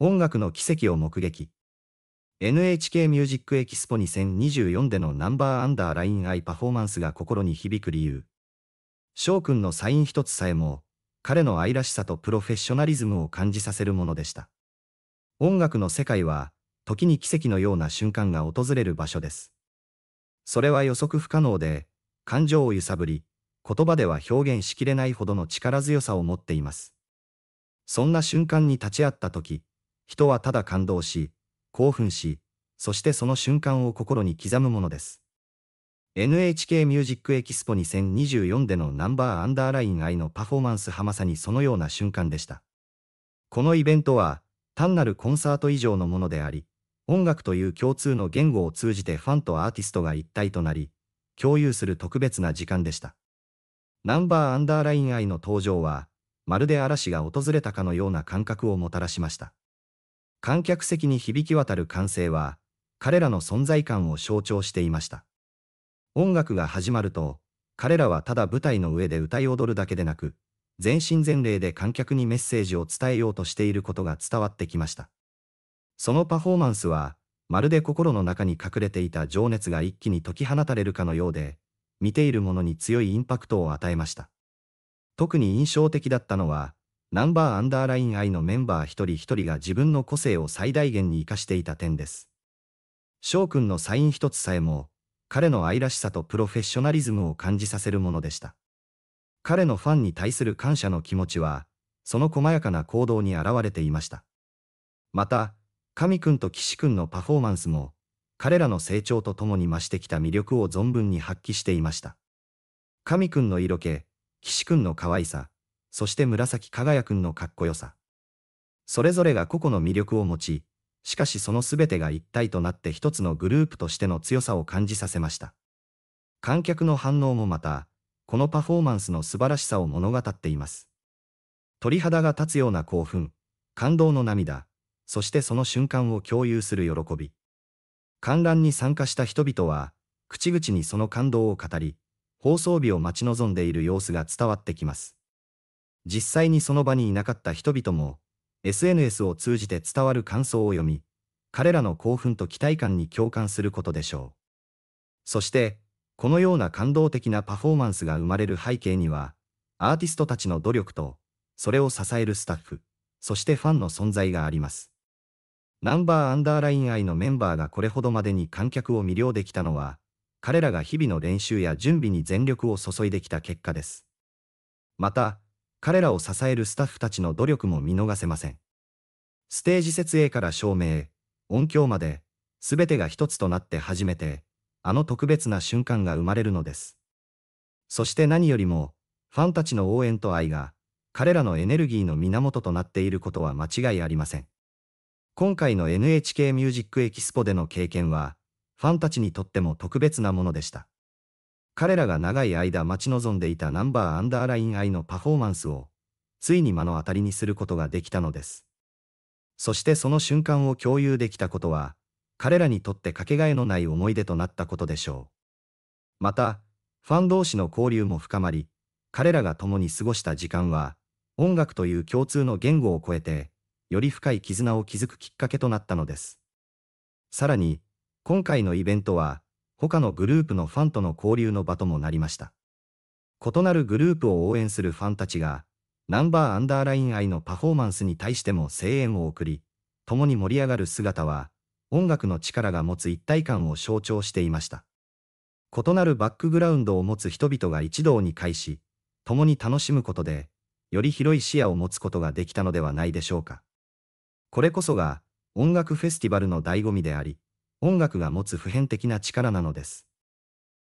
音楽の奇跡を目撃。NHK ミュージックエキスポ2024でのナンバーアンダーラインアイパフォーマンスが心に響く理由。翔くんのサイン一つさえも、彼の愛らしさとプロフェッショナリズムを感じさせるものでした。音楽の世界は、時に奇跡のような瞬間が訪れる場所です。それは予測不可能で、感情を揺さぶり、言葉では表現しきれないほどの力強さを持っています。そんな瞬間に立ち会った時、人はただ感動し、興奮し、そしてその瞬間を心に刻むものです。NHK ミュージックエキスポ2024でのナンバーアンダーライン愛のパフォーマンスはまさにそのような瞬間でした。このイベントは、単なるコンサート以上のものであり、音楽という共通の言語を通じてファンとアーティストが一体となり、共有する特別な時間でした。ナンバーアンダーライン愛の登場は、まるで嵐が訪れたかのような感覚をもたらしました。観客席に響き渡る歓声は、彼らの存在感を象徴していました。音楽が始まると、彼らはただ舞台の上で歌い踊るだけでなく、全身全霊で観客にメッセージを伝えようとしていることが伝わってきました。そのパフォーマンスは、まるで心の中に隠れていた情熱が一気に解き放たれるかのようで、見ているものに強いインパクトを与えました。特に印象的だったのは、ナンバーアンダーライン I のメンバー一人一人が自分の個性を最大限に活かしていた点です。翔くんのサイン一つさえも、彼の愛らしさとプロフェッショナリズムを感じさせるものでした。彼のファンに対する感謝の気持ちは、その細やかな行動に表れていました。また、神くんと岸くんのパフォーマンスも、彼らの成長とともに増してきた魅力を存分に発揮していました。神くんの色気、岸くんの可愛さ、そして紫輝くんのかっこよさ。それぞれが個々の魅力を持ち、しかしその全てが一体となって一つのグループとしての強さを感じさせました。観客の反応もまた、このパフォーマンスの素晴らしさを物語っています。鳥肌が立つような興奮、感動の涙、そしてその瞬間を共有する喜び。観覧に参加した人々は、口々にその感動を語り、放送日を待ち望んでいる様子が伝わってきます。実際にその場にいなかった人々も、SNS を通じて伝わる感想を読み、彼らの興奮と期待感に共感することでしょう。そして、このような感動的なパフォーマンスが生まれる背景には、アーティストたちの努力と、それを支えるスタッフ、そしてファンの存在があります。ナンバーアンダーライン愛のメンバーがこれほどまでに観客を魅了できたのは、彼らが日々の練習や準備に全力を注いできた結果です。また、彼らを支えるスタッフたちの努力も見逃せません。ステージ設営から照明、音響まで、すべてが一つとなって初めて、あの特別な瞬間が生まれるのです。そして何よりも、ファンたちの応援と愛が、彼らのエネルギーの源となっていることは間違いありません。今回の NHK ミュージックエキスポでの経験は、ファンたちにとっても特別なものでした。彼らが長い間待ち望んでいたナンバーアンダーライン愛のパフォーマンスを、ついに目の当たりにすることができたのです。そしてその瞬間を共有できたことは、彼らにとってかけがえのない思い出となったことでしょう。また、ファン同士の交流も深まり、彼らが共に過ごした時間は、音楽という共通の言語を超えて、より深い絆を築くきっかけとなったのです。さらに、今回のイベントは、他のグループのファンとの交流の場ともなりました。異なるグループを応援するファンたちが、ナンバーアンダーライン愛のパフォーマンスに対しても声援を送り、共に盛り上がる姿は、音楽の力が持つ一体感を象徴していました。異なるバックグラウンドを持つ人々が一堂に会し、共に楽しむことで、より広い視野を持つことができたのではないでしょうか。これこそが、音楽フェスティバルの醍醐味であり、音楽が持つ普遍的な力なのです。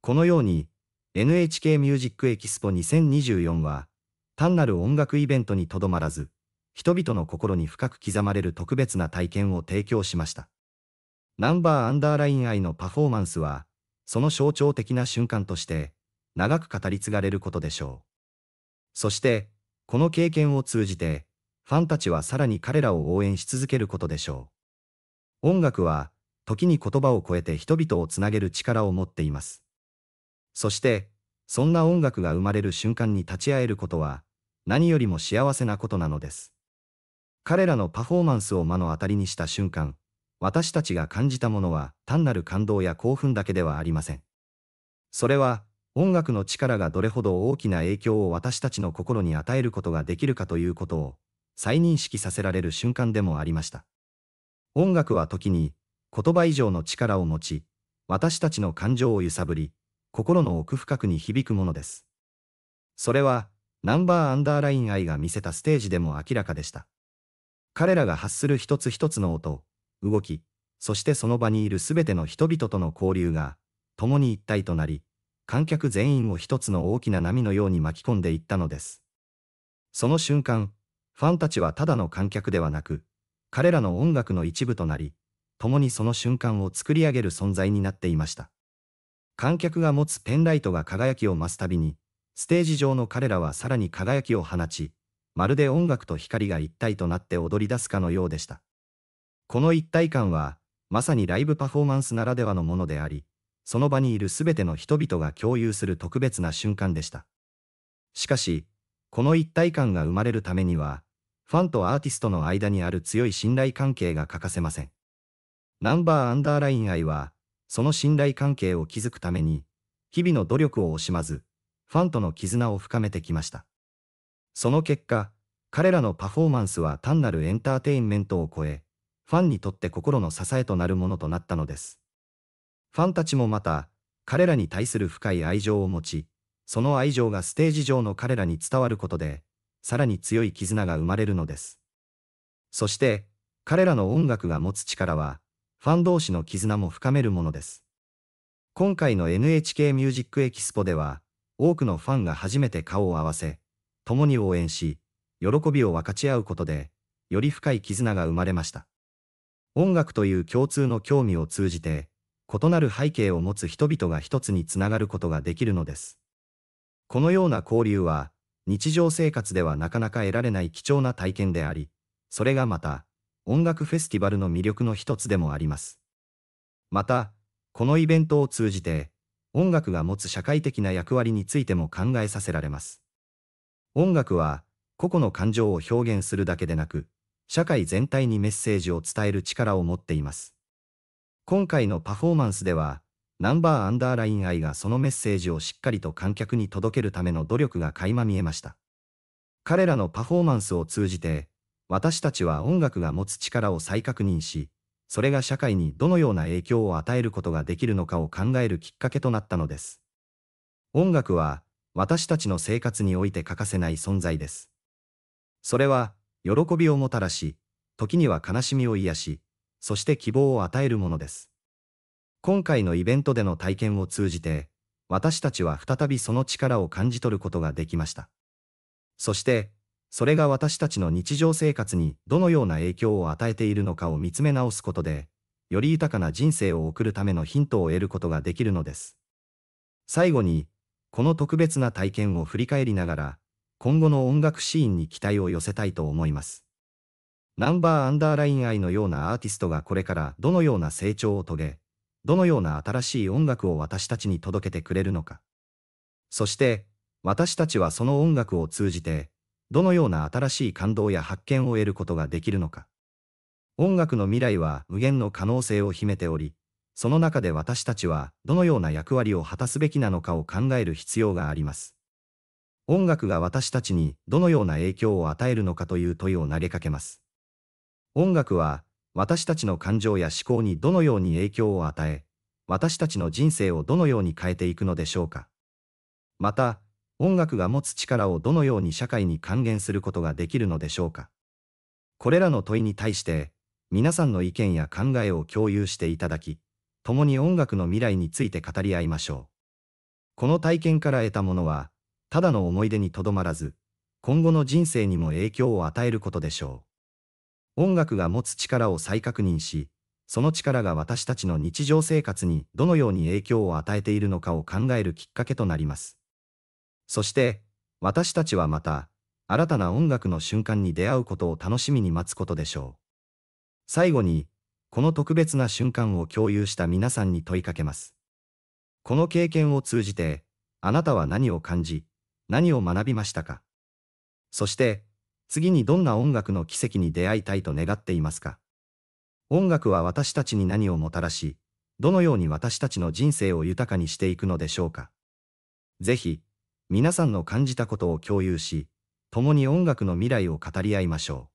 このように、NHK ミュージックエキスポ2024は、単なる音楽イベントにとどまらず、人々の心に深く刻まれる特別な体験を提供しました。ナンバーアンダーライン愛のパフォーマンスは、その象徴的な瞬間として、長く語り継がれることでしょう。そして、この経験を通じて、ファンたちはさらに彼らを応援し続けることでしょう。音楽は、時に言葉を超えて人々をつなげる力を持っています。そして、そんな音楽が生まれる瞬間に立ち会えることは、何よりも幸せなことなのです。彼らのパフォーマンスを目の当たりにした瞬間、私たちが感じたものは単なる感動や興奮だけではありません。それは、音楽の力がどれほど大きな影響を私たちの心に与えることができるかということを再認識させられる瞬間でもありました。音楽は時に言葉以上の力を持ち、私たちの感情を揺さぶり、心の奥深くに響くものです。それは、ナンバーアンダーライン愛が見せたステージでも明らかでした。彼らが発する一つ一つの音、動き、そしてその場にいる全ての人々との交流が、共に一体となり、観客全員を一つの大きな波のように巻き込んでいったのです。その瞬間、ファンたちはただの観客ではなく、彼らの音楽の一部となり、共にその瞬間を作り上げる存在になっていました。観客が持つペンライトが輝きを増すたびに、ステージ上の彼らはさらに輝きを放ち、まるで音楽と光が一体となって踊り出すかのようでした。この一体感は、まさにライブパフォーマンスならではのものであり、その場にいる全ての人々が共有する特別な瞬間でした。しかし、この一体感が生まれるためには、ファンとアーティストの間にある強い信頼関係が欠かせません。ナンバーアンダーライン愛は、その信頼関係を築くために、日々の努力を惜しまず、ファンとの絆を深めてきました。その結果、彼らのパフォーマンスは単なるエンターテインメントを超え、ファンにとって心の支えとなるものとなったのです。ファンたちもまた、彼らに対する深い愛情を持ち、その愛情がステージ上の彼らに伝わることで、さらに強い絆が生まれるのです。そして、彼らの音楽が持つ力は、ファン同士の絆も深めるものです。今回の NHK ミュージックエキスポでは、多くのファンが初めて顔を合わせ、共に応援し、喜びを分かち合うことで、より深い絆が生まれました。音楽という共通の興味を通じて、異なる背景を持つ人々が一つにつながることができるのです。このような交流は、日常生活ではなかなか得られない貴重な体験であり、それがまた、音楽フェスティバルの魅力の一つでもあります。また、このイベントを通じて、音楽が持つ社会的な役割についても考えさせられます。音楽は、個々の感情を表現するだけでなく、社会全体にメッセージを伝える力を持っています。今回のパフォーマンスでは、ナンバーアンダーライン愛がそのメッセージをしっかりと観客に届けるための努力が垣間見えました。彼らのパフォーマンスを通じて、私たちは音楽が持つ力を再確認し、それが社会にどのような影響を与えることができるのかを考えるきっかけとなったのです。音楽は、私たちの生活において欠かせない存在です。それは、喜びをもたらし、時には悲しみを癒し、そして希望を与えるものです。今回のイベントでの体験を通じて、私たちは再びその力を感じ取ることができました。そして、それが私たちの日常生活にどのような影響を与えているのかを見つめ直すことで、より豊かな人生を送るためのヒントを得ることができるのです。最後に、この特別な体験を振り返りながら、今後の音楽シーンに期待を寄せたいと思います。ナンバーアンダーライン愛のようなアーティストがこれからどのような成長を遂げ、どのような新しい音楽を私たちに届けてくれるのか。そして、私たちはその音楽を通じて、どのような新しい感動や発見を得ることができるのか。音楽の未来は無限の可能性を秘めており、その中で私たちはどのような役割を果たすべきなのかを考える必要があります。音楽が私たちにどのような影響を与えるのかという問いを投げかけます。音楽は私たちの感情や思考にどのように影響を与え、私たちの人生をどのように変えていくのでしょうか。また、音楽が持つ力をどのように社会に還元することができるのでしょうか。これらの問いに対して、皆さんの意見や考えを共有していただき、共に音楽の未来について語り合いましょう。この体験から得たものは、ただの思い出にとどまらず、今後の人生にも影響を与えることでしょう。音楽が持つ力を再確認し、その力が私たちの日常生活にどのように影響を与えているのかを考えるきっかけとなります。そして、私たちはまた、新たな音楽の瞬間に出会うことを楽しみに待つことでしょう。最後に、この特別な瞬間を共有した皆さんに問いかけます。この経験を通じて、あなたは何を感じ、何を学びましたかそして、次にどんな音楽の奇跡に出会いたいと願っていますか音楽は私たちに何をもたらし、どのように私たちの人生を豊かにしていくのでしょうかぜひ、皆さんの感じたことを共有し、共に音楽の未来を語り合いましょう。